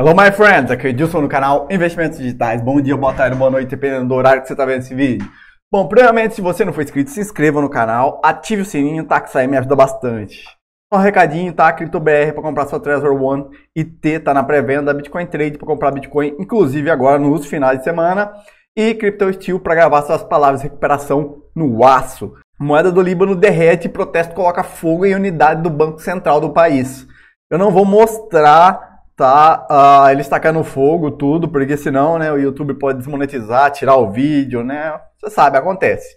Hello, my friends! Aqui é o Edilson no canal Investimentos Digitais. Bom dia, boa tarde, boa noite, dependendo do horário que você está vendo esse vídeo. Bom, primeiramente, se você não for inscrito, se inscreva no canal, ative o sininho, tá? Que isso aí me ajuda bastante. Um recadinho, tá? CryptoBR para comprar sua Trezor One e T tá na pré-venda, Bitcoin Trade para comprar Bitcoin, inclusive agora nos finais de semana, e Crypto Steel para gravar suas palavras de recuperação no aço. Moeda do Líbano derrete e protesto coloca fogo em unidade do Banco Central do país. Eu não vou mostrar tá uh, ah, eles tacando fogo, tudo, porque senão né, o YouTube pode desmonetizar, tirar o vídeo, né? Você sabe, acontece.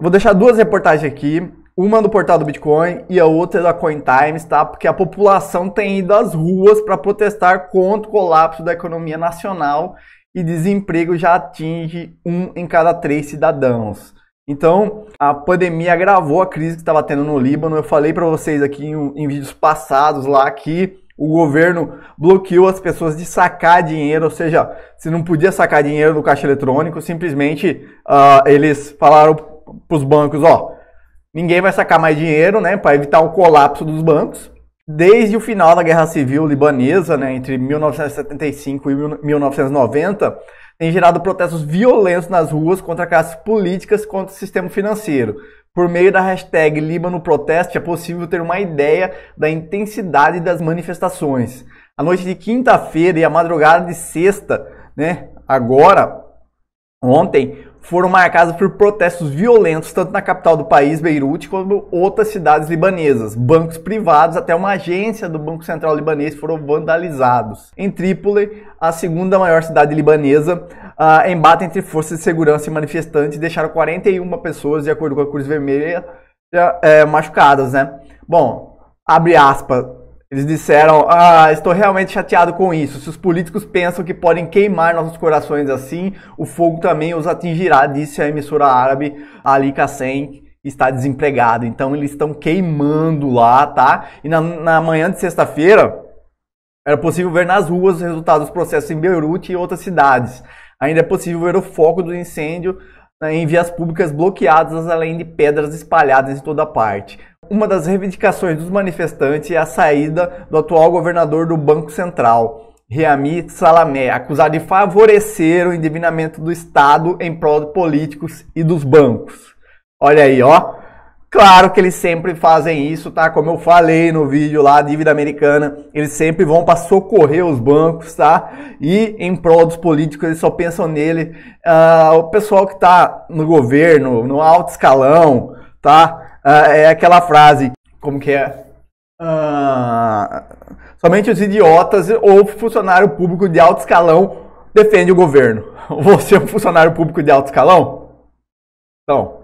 Vou deixar duas reportagens aqui, uma do portal do Bitcoin e a outra da CoinTimes, tá? Porque a população tem ido às ruas para protestar contra o colapso da economia nacional e desemprego já atinge um em cada três cidadãos. Então, a pandemia agravou a crise que estava tendo no Líbano. Eu falei para vocês aqui em, em vídeos passados lá que o governo bloqueou as pessoas de sacar dinheiro, ou seja, se não podia sacar dinheiro do caixa eletrônico, simplesmente uh, eles falaram para os bancos, ó, ninguém vai sacar mais dinheiro, né, para evitar o colapso dos bancos. Desde o final da Guerra Civil Libanesa, né, entre 1975 e 1990, tem gerado protestos violentos nas ruas contra classes políticas contra o sistema financeiro. Por meio da hashtag Líbano Proteste, é possível ter uma ideia da intensidade das manifestações. A noite de quinta-feira e a madrugada de sexta, né, agora, ontem, foram marcadas por protestos violentos tanto na capital do país, Beirute, como outras cidades libanesas. Bancos privados, até uma agência do Banco Central libanês foram vandalizados. Em Trípoli, a segunda maior cidade libanesa, uh, ah, embate entre forças de segurança e manifestantes deixaram 41 pessoas, de acordo com a Cruz Vermelha, é, machucadas, né? Bom, abre aspas, eles disseram: Ah, estou realmente chateado com isso. Se os políticos pensam que podem queimar nossos corações assim, o fogo também os atingirá, disse a emissora árabe Ali Kassem, está desempregado. Então eles estão queimando lá, tá? E na, na manhã de sexta-feira, era possível ver nas ruas os resultados dos processos em Beirute e outras cidades. Ainda é possível ver o foco do incêndio né, em vias públicas bloqueadas, além de pedras espalhadas em toda parte uma das reivindicações dos manifestantes é a saída do atual governador do Banco Central. Riami Salamé, acusado de favorecer o endividamento do Estado em prol de políticos e dos bancos. Olha aí, ó. Claro que eles sempre fazem isso, tá? Como eu falei no vídeo lá, dívida americana, eles sempre vão para socorrer os bancos, tá? E em prol dos políticos, eles só pensam nele. Uh, o pessoal que tá no governo, no alto escalão, tá? Ah, é aquela frase, como que é? Uh, somente os idiotas ou funcionário público de alto escalão defende o governo. Você é um funcionário público de alto escalão? Então,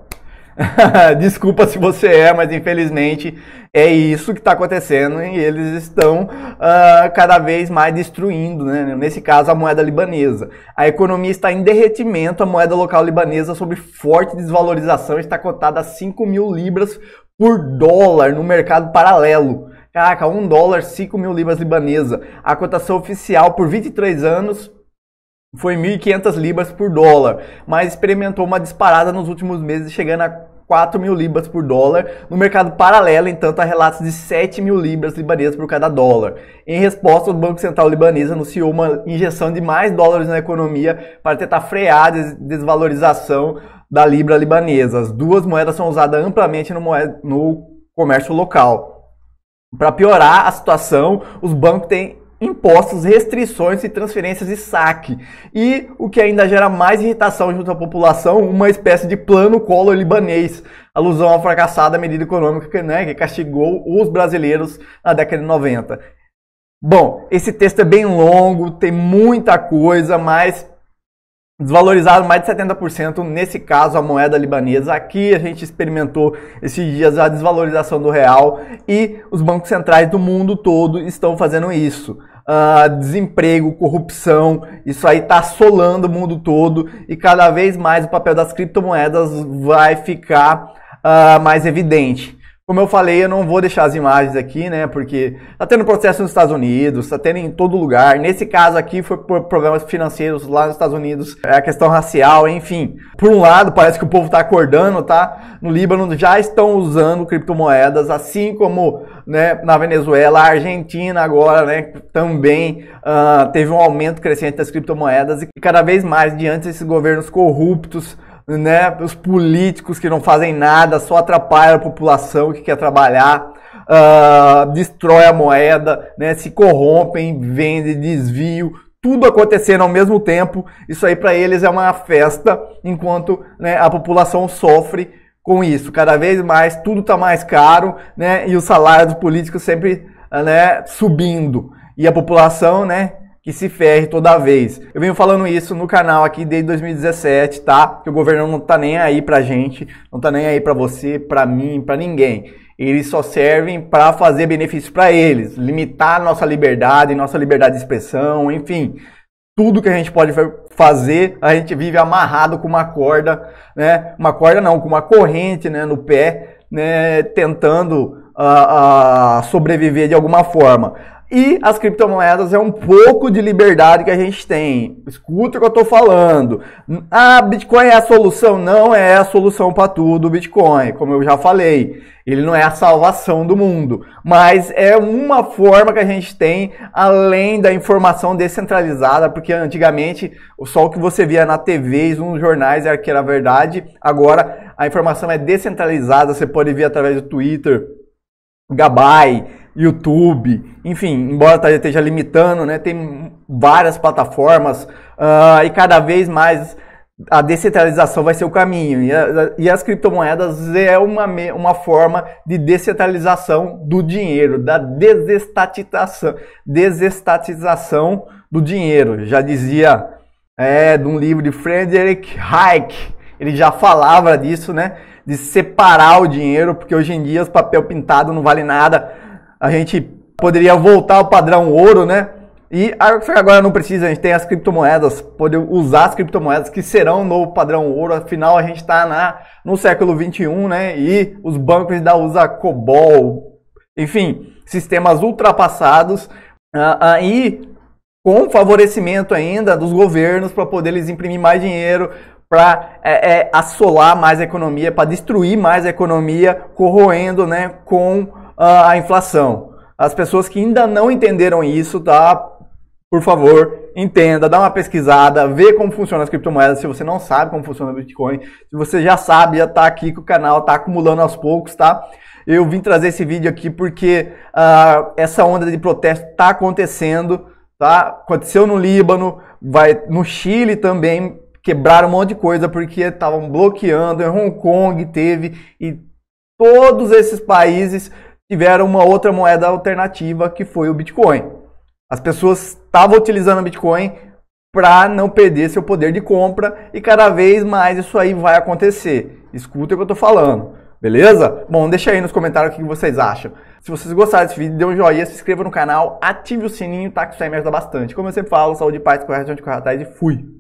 Desculpa se você é, mas infelizmente é isso que está acontecendo e eles estão uh, cada vez mais destruindo, né? nesse caso, a moeda libanesa. A economia está em derretimento, a moeda local libanesa, sob forte desvalorização, está cotada a 5 mil libras por dólar no mercado paralelo. Caraca, 1 dólar, 5 mil libras libanesa. A cotação oficial por 23 anos foi 1.500 libras por dólar, mas experimentou uma disparada nos últimos meses, chegando a 4 mil libras por dólar. No mercado paralelo, entanto, há relatos de 7 mil libras libanesas por cada dólar. Em resposta, o Banco Central libanês anunciou uma injeção de mais dólares na economia para tentar frear a desvalorização da libra libanesa. As duas moedas são usadas amplamente no, moeda, no comércio local. Para piorar a situação, os bancos têm impostos, restrições e transferências de saque. E o que ainda gera mais irritação junto à população, uma espécie de plano colo libanês, alusão à fracassada medida econômica que, né, que castigou os brasileiros na década de 90. Bom, esse texto é bem longo, tem muita coisa, mas desvalorizado mais de 70%, nesse caso a moeda libanesa. Aqui a gente experimentou esses dias a desvalorização do real e os bancos centrais do mundo todo estão fazendo isso. Uh, desemprego, corrupção, isso aí está assolando o mundo todo e cada vez mais o papel das criptomoedas vai ficar uh, mais evidente. Como eu falei, eu não vou deixar as imagens aqui, né? Porque tá tendo processo nos Estados Unidos, tá tendo em todo lugar. Nesse caso aqui foi por problemas financeiros lá nos Estados Unidos, é a questão racial, enfim. Por um lado, parece que o povo tá acordando, tá? No Líbano já estão usando criptomoedas, assim como né, na Venezuela, a Argentina agora, né? Também uh, teve um aumento crescente das criptomoedas e cada vez mais diante desses governos corruptos né? Os políticos que não fazem nada, só atrapalham a população que quer trabalhar, uh, destrói a moeda, né? Se corrompem, vendem desvio, tudo acontecendo ao mesmo tempo. Isso aí para eles é uma festa, enquanto né, a população sofre com isso. Cada vez mais tudo está mais caro, né? E o salário dos políticos sempre né, subindo. E a população, né? que se ferre toda vez. Eu venho falando isso no canal aqui desde 2017, tá? Que o governo não tá nem aí pra gente, não tá nem aí pra você, pra mim, pra ninguém. Eles só servem para fazer benefício para eles, limitar nossa liberdade, nossa liberdade de expressão, enfim. Tudo que a gente pode fazer, a gente vive amarrado com uma corda, né? Uma corda não, com uma corrente, né, no pé, né, tentando a, sobreviver de alguma forma. E as criptomoedas é um pouco de liberdade que a gente tem. Escuta o que eu estou falando. Ah, Bitcoin é a solução? Não é a solução para tudo, Bitcoin. Como eu já falei, ele não é a salvação do mundo, mas é uma forma que a gente tem além da informação descentralizada, porque antigamente só o que você via na TV e nos jornais era que era verdade. Agora a informação é descentralizada, você pode ver através do Twitter, Gabay, YouTube, enfim, embora esteja limitando, né, tem várias plataformas uh, e cada vez mais a descentralização vai ser o caminho. E, a, e as criptomoedas é uma, uma forma de descentralização do dinheiro, da desestatização, desestatização do dinheiro. Já dizia é, de um livro de Frederick Hayek, ele já falava disso, né? de separar o dinheiro, porque hoje em dia os papel pintado não vale nada. A gente poderia voltar ao padrão ouro, né? E agora não precisa, a gente tem as criptomoedas, poder usar as criptomoedas que serão o novo padrão ouro, afinal a gente está no século 21, né? E os bancos ainda usam COBOL, enfim, sistemas ultrapassados. Aí, ah, ah, com favorecimento ainda dos governos para poder eles imprimir mais dinheiro, para é, é, assolar mais a economia, para destruir mais a economia, corroendo né, com uh, a inflação. As pessoas que ainda não entenderam isso, tá? Por favor, entenda, dá uma pesquisada, vê como funciona as criptomoedas. Se você não sabe como funciona o Bitcoin, se você já sabe, já tá aqui que o canal tá acumulando aos poucos, tá? Eu vim trazer esse vídeo aqui porque uh, essa onda de protesto tá acontecendo, tá? Aconteceu no Líbano, vai no Chile também, quebraram um monte de coisa porque estavam bloqueando. Em Hong Kong teve e todos esses países tiveram uma outra moeda alternativa que foi o Bitcoin. As pessoas estavam utilizando o Bitcoin para não perder seu poder de compra e cada vez mais isso aí vai acontecer. Escuta o que eu estou falando, beleza? Bom, deixa aí nos comentários o que vocês acham. Se vocês gostaram desse vídeo, dê um joinha, se inscreva no canal, ative o sininho, tá? Que isso aí me ajuda bastante. Como eu sempre falo, saúde, paz, correção de correr atrás e fui!